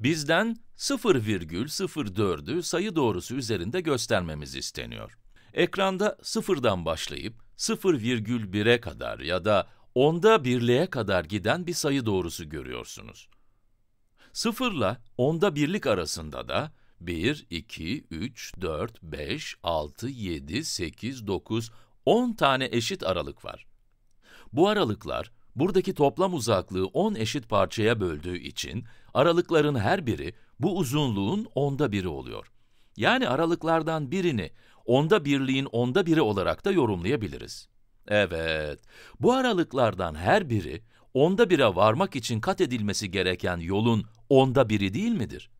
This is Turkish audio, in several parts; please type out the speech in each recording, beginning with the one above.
bizden 0,04'ü sayı doğrusu üzerinde göstermemiz isteniyor. Ekranda 0'dan başlayıp 0,1'e kadar ya da 10'da birliğe kadar giden bir sayı doğrusu görüyorsunuz. 0 ile 10'da birlik arasında da 1, 2, 3, 4, 5, 6, 7, 8, 9, 10 tane eşit aralık var. Bu aralıklar buradaki toplam uzaklığı 10 eşit parçaya böldüğü için aralıkların her biri bu uzunluğun onda biri oluyor. Yani aralıklardan birini onda birliğin onda biri olarak da yorumlayabiliriz. Evet, bu aralıklardan her biri onda bire varmak için kat edilmesi gereken yolun onda biri değil midir?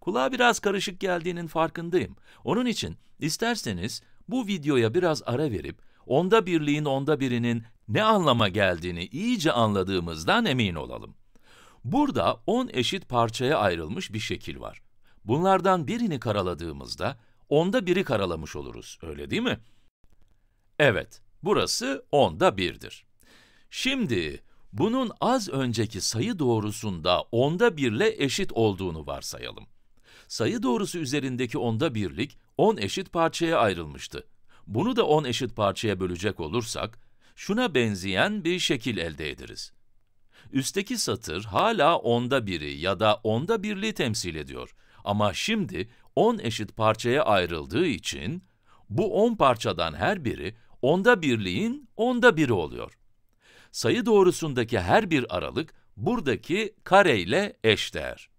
Kulağa biraz karışık geldiğinin farkındayım. Onun için isterseniz bu videoya biraz ara verip onda birliğin onda birinin ne anlama geldiğini iyice anladığımızdan emin olalım. Burada 10 eşit parçaya ayrılmış bir şekil var. Bunlardan birini karaladığımızda onda biri karalamış oluruz, öyle değil mi? Evet, burası onda birdir. Şimdi bunun az önceki sayı doğrusunda onda birle eşit olduğunu varsayalım sayı doğrusu üzerindeki onda birlik 10 eşit parçaya ayrılmıştı. Bunu da 10 eşit parçaya bölecek olursak, şuna benzeyen bir şekil elde ederiz. Üstteki satır hala onda biri ya da onda birliği temsil ediyor. Ama şimdi 10 eşit parçaya ayrıldığı için, bu 10 parçadan her biri onda birliğin onda biri oluyor. Sayı doğrusundaki her bir aralık buradaki kareyle ile eşdeğer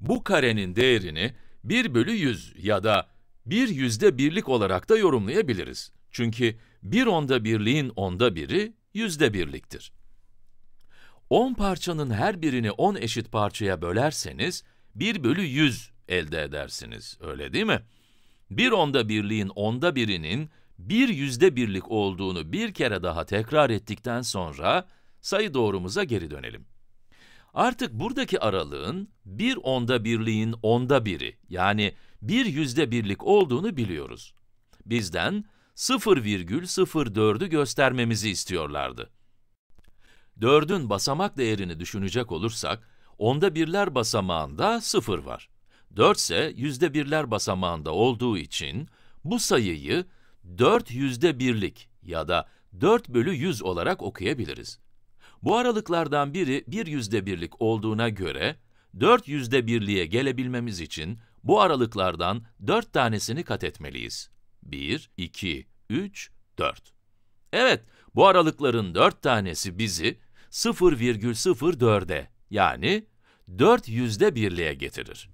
bu karenin değerini 1 bölü 100 ya da 1 yüzde birlik olarak da yorumlayabiliriz. Çünkü 1 onda birliğin onda biri yüzde birliktir. 10 parçanın her birini 10 eşit parçaya bölerseniz 1 bölü 100 elde edersiniz, öyle değil mi? 1 onda birliğin onda birinin 1 yüzde birlik olduğunu bir kere daha tekrar ettikten sonra sayı doğrumuza geri dönelim. Artık buradaki aralığın bir onda birliğin onda biri yani bir yüzde birlik olduğunu biliyoruz. Bizden 0,04'ü göstermemizi istiyorlardı. 4'ün basamak değerini düşünecek olursak, onda birler basamağında 0 var. 4 ise yüzde birler basamağında olduğu için bu sayıyı 4 yüzde birlik ya da 4 bölü 100 olarak okuyabiliriz. Bu aralıklardan biri bir yüzde birlik olduğuna göre, dört yüzde birliğe gelebilmemiz için bu aralıklardan dört tanesini kat etmeliyiz. 1, 2, 3, 4. Evet, bu aralıkların dört tanesi bizi 0,04'e yani dört yüzde birliğe getirir.